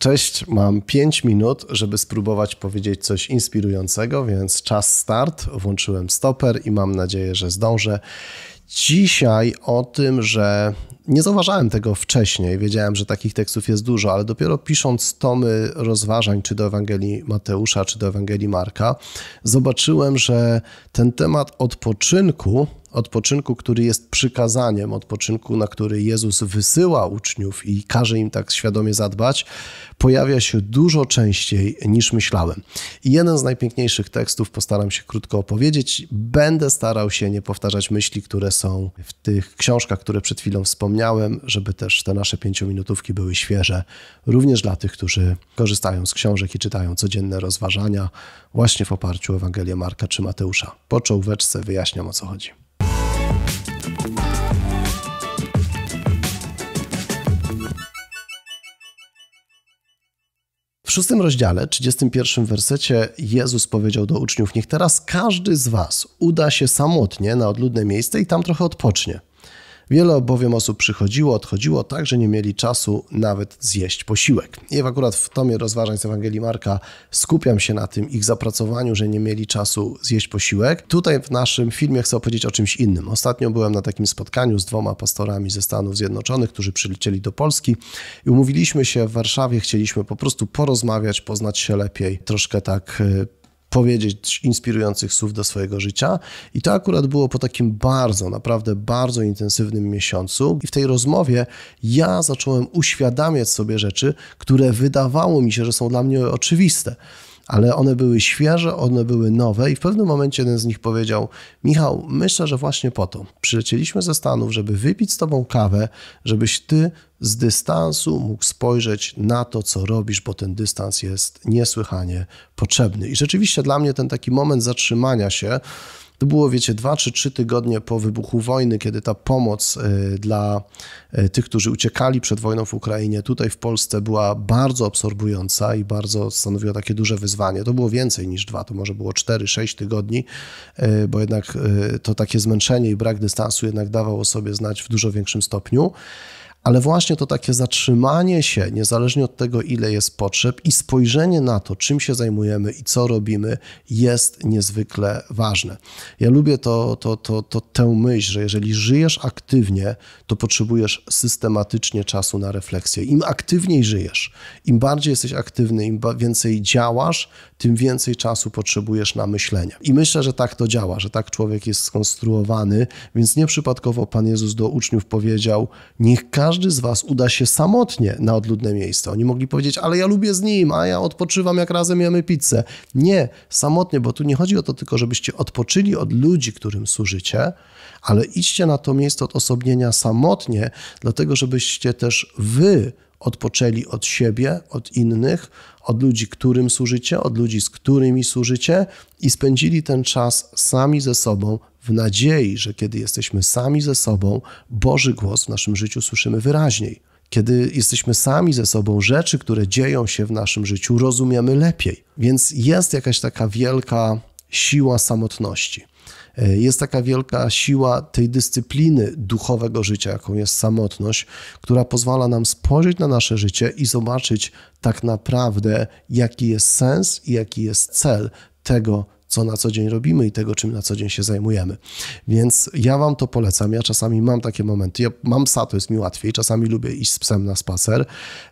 Cześć, mam 5 minut, żeby spróbować powiedzieć coś inspirującego, więc czas start. Włączyłem stoper i mam nadzieję, że zdążę. Dzisiaj o tym, że nie zauważałem tego wcześniej, wiedziałem, że takich tekstów jest dużo, ale dopiero pisząc tomy rozważań czy do Ewangelii Mateusza, czy do Ewangelii Marka, zobaczyłem, że ten temat odpoczynku odpoczynku, który jest przykazaniem, odpoczynku, na który Jezus wysyła uczniów i każe im tak świadomie zadbać, pojawia się dużo częściej niż myślałem. I jeden z najpiękniejszych tekstów postaram się krótko opowiedzieć. Będę starał się nie powtarzać myśli, które są w tych książkach, które przed chwilą wspomniałem, żeby też te nasze pięciominutówki były świeże, również dla tych, którzy korzystają z książek i czytają codzienne rozważania właśnie w oparciu o Ewangelię Marka czy Mateusza. Po czołóweczce wyjaśniam o co chodzi. W szóstym rozdziale, 31 wersecie, Jezus powiedział do uczniów: Niech teraz każdy z Was uda się samotnie na odludne miejsce i tam trochę odpocznie. Wiele bowiem osób przychodziło, odchodziło tak, że nie mieli czasu nawet zjeść posiłek. I akurat w tomie rozważań z Ewangelii Marka skupiam się na tym ich zapracowaniu, że nie mieli czasu zjeść posiłek. Tutaj w naszym filmie chcę opowiedzieć o czymś innym. Ostatnio byłem na takim spotkaniu z dwoma pastorami ze Stanów Zjednoczonych, którzy przylecieli do Polski i umówiliśmy się w Warszawie, chcieliśmy po prostu porozmawiać, poznać się lepiej, troszkę tak e, powiedzieć inspirujących słów do swojego życia. I to akurat było po takim bardzo, naprawdę bardzo intensywnym miesiącu. I w tej rozmowie ja zacząłem uświadamiać sobie rzeczy, które wydawało mi się, że są dla mnie oczywiste ale one były świeże, one były nowe i w pewnym momencie jeden z nich powiedział: Michał, myślę, że właśnie po to. Przylecieliśmy ze Stanów, żeby wypić z tobą kawę, żebyś ty z dystansu mógł spojrzeć na to, co robisz, bo ten dystans jest niesłychanie potrzebny. I rzeczywiście dla mnie ten taki moment zatrzymania się, to było, wiecie, dwa czy trzy tygodnie po wybuchu wojny, kiedy ta pomoc y, dla y, tych, którzy uciekali przed wojną w Ukrainie, tutaj w Polsce była bardzo absorbująca i bardzo stanowiła takie duże wyzwanie. To było więcej niż dwa, to może było cztery, sześć tygodni, y, bo jednak to takie zmęczenie i brak dystansu jednak dawało sobie znać w dużo większym stopniu ale właśnie to takie zatrzymanie się, niezależnie od tego, ile jest potrzeb, i spojrzenie na to, czym się zajmujemy i co robimy, jest niezwykle ważne. Ja lubię to, to, to, to tę myśl, że jeżeli żyjesz aktywnie, to potrzebujesz systematycznie czasu na refleksję. Im aktywniej żyjesz, im bardziej jesteś aktywny, im więcej działasz, tym więcej czasu potrzebujesz na myślenie. I myślę, że tak to działa, że tak człowiek jest skonstruowany, więc nieprzypadkowo Pan Jezus do uczniów powiedział: Niech każdy każdy z Was uda się samotnie na odludne miejsce. Oni mogli powiedzieć, ale ja lubię z nim, a ja odpoczywam, jak razem jemy pizzę. Nie, samotnie, bo tu nie chodzi o to tylko, żebyście odpoczyli od ludzi, którym służycie, ale idźcie na to miejsce odosobnienia samotnie, dlatego żebyście też Wy odpoczęli od siebie, od innych, od ludzi, którym służycie, od ludzi, z którymi służycie i spędzili ten czas sami ze sobą, w nadziei, że kiedy jesteśmy sami ze sobą, Boży głos w naszym życiu słyszymy wyraźniej. Kiedy jesteśmy sami ze sobą, rzeczy, które dzieją się w naszym życiu, rozumiemy lepiej. Więc jest jakaś taka wielka siła samotności. E, jest taka wielka siła tej dyscypliny duchowego życia, jaką jest samotność, która pozwala nam spojrzeć na nasze życie i zobaczyć tak naprawdę, jaki jest sens i jaki jest cel tego, co na co dzień robimy i tego, czym na co dzień się zajmujemy. Więc ja Wam to polecam. Ja czasami mam takie momenty. Ja mam psa, to jest mi łatwiej. Czasami lubię iść z psem na spacer.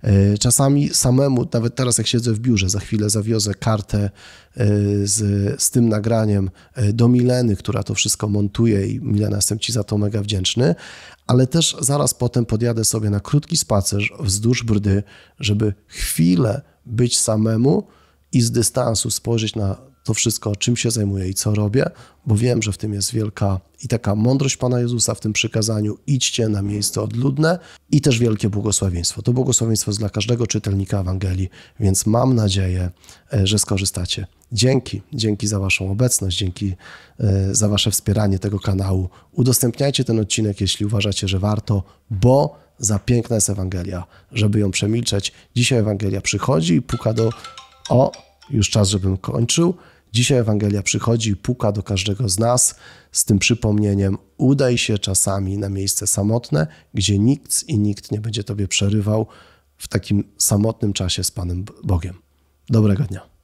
E, czasami samemu, nawet teraz jak siedzę w biurze, za chwilę zawiozę kartę e, z, z tym nagraniem e, do Mileny, która to wszystko montuje i Milena, jestem Ci za to mega wdzięczny, ale też zaraz potem podjadę sobie na krótki spacer wzdłuż brdy, żeby chwilę być samemu i z dystansu spojrzeć na to wszystko, czym się zajmuję i co robię, bo wiem, że w tym jest wielka i taka mądrość Pana Jezusa w tym przykazaniu: idźcie na miejsce odludne i też wielkie błogosławieństwo. To błogosławieństwo jest dla każdego czytelnika Ewangelii, więc mam nadzieję, e, że skorzystacie. Dzięki, dzięki za Waszą obecność, dzięki e, za Wasze wspieranie tego kanału. Udostępniajcie ten odcinek, jeśli uważacie, że warto, bo za piękna jest Ewangelia, żeby ją przemilczeć. Dzisiaj Ewangelia przychodzi i puka do. O, już czas, żebym kończył. Dzisiaj Ewangelia przychodzi i puka do każdego z nas z tym przypomnieniem: udaj się czasami na miejsce samotne, gdzie nikt i nikt nie będzie tobie przerywał w takim samotnym czasie z Panem Bogiem. Dobrego dnia.